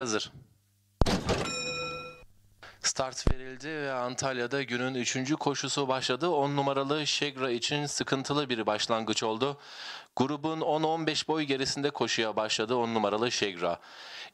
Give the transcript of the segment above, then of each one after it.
Hazır. Start verildi ve Antalya'da günün 3. koşusu başladı. 10 numaralı Şegra için sıkıntılı bir başlangıç oldu. Grubun 10-15 boy gerisinde koşuya başladı 10 numaralı Şegra.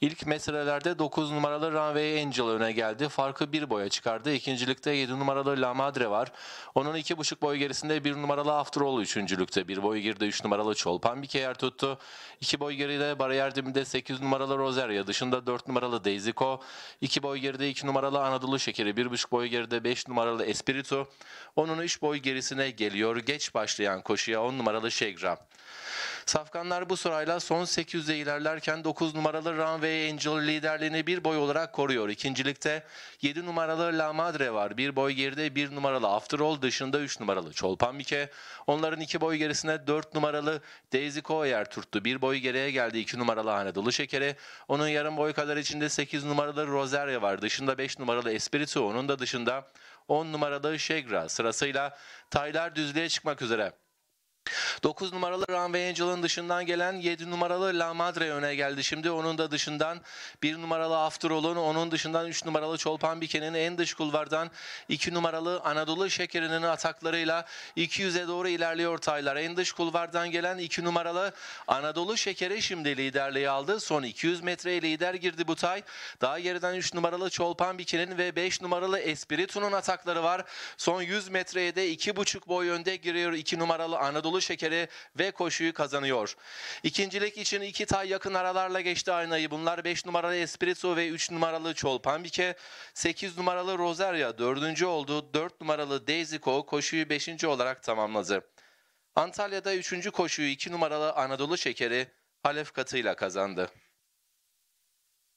İlk metrelerde 9 numaralı Runway Angel öne geldi. Farkı 1 boya çıkardı. İkincilikte 7 numaralı La Madre var. Onun 2,5 boy gerisinde 1 numaralı Afterall üçüncülükte. 1 boy girdi 3 numaralı Çolpan bir yer tuttu. 2 boy geride bariyer dibinde 8 numaralı Rosaria dışında 4 numaralı Deiziko. 2 boy geride 2 numaralı Anadolu Şekeri. 1,5 boy geride 5 numaralı Espiritu. Onun 3 boy gerisine geliyor. Geç başlayan koşuya 10 numaralı Şegra. Safkanlar bu sırayla son 800'e ilerlerken 9 numaralı ve Angel liderliğini bir boy olarak koruyor. İkincilikte 7 numaralı La Madre var. Bir boy geride 1 numaralı After All dışında 3 numaralı Çolpan Mike. Onların 2 boy gerisine 4 numaralı Daisy Koyer tuttu. Bir boy geriye geldi 2 numaralı Hanedolu Şekeri. Onun yarım boy kadar içinde 8 numaralı Rosaria var. Dışında 5 numaralı Espiritu. Onun da dışında 10 numaralı Shegra. sırasıyla taylar düzlüğe çıkmak üzere. 9 numaralı Ram Angel'ın dışından gelen 7 numaralı La Madre öne geldi. Şimdi onun da dışından 1 numaralı Afterall'un, onun dışından 3 numaralı Çolpan Bike'nin en dış kulvardan 2 numaralı Anadolu Şekeri'nin ataklarıyla 200'e doğru ilerliyor taylar. En dış kulvardan gelen 2 numaralı Anadolu Şekeri şimdi liderliği aldı. Son 200 metreye lider girdi bu tay. Daha geriden 3 numaralı Çolpan Bike'nin ve 5 numaralı Espiritu'nun atakları var. Son 100 metreye de 2,5 boy önde giriyor 2 numaralı Anadolu Şekeri mücadeleleri ve koşuyu kazanıyor. İkincilik için iki tay yakın aralarla geçti aynayı. Bunlar 5 numaralı Espirito ve 3 numaralı Çolpanbike, 8 numaralı Rosaria 4. oldu. 4 numaralı Daisyco koşuyu 5. olarak tamamladı. Antalya'da 3. koşuyu 2 numaralı Anadolu Şekeri Halef katıyla kazandı.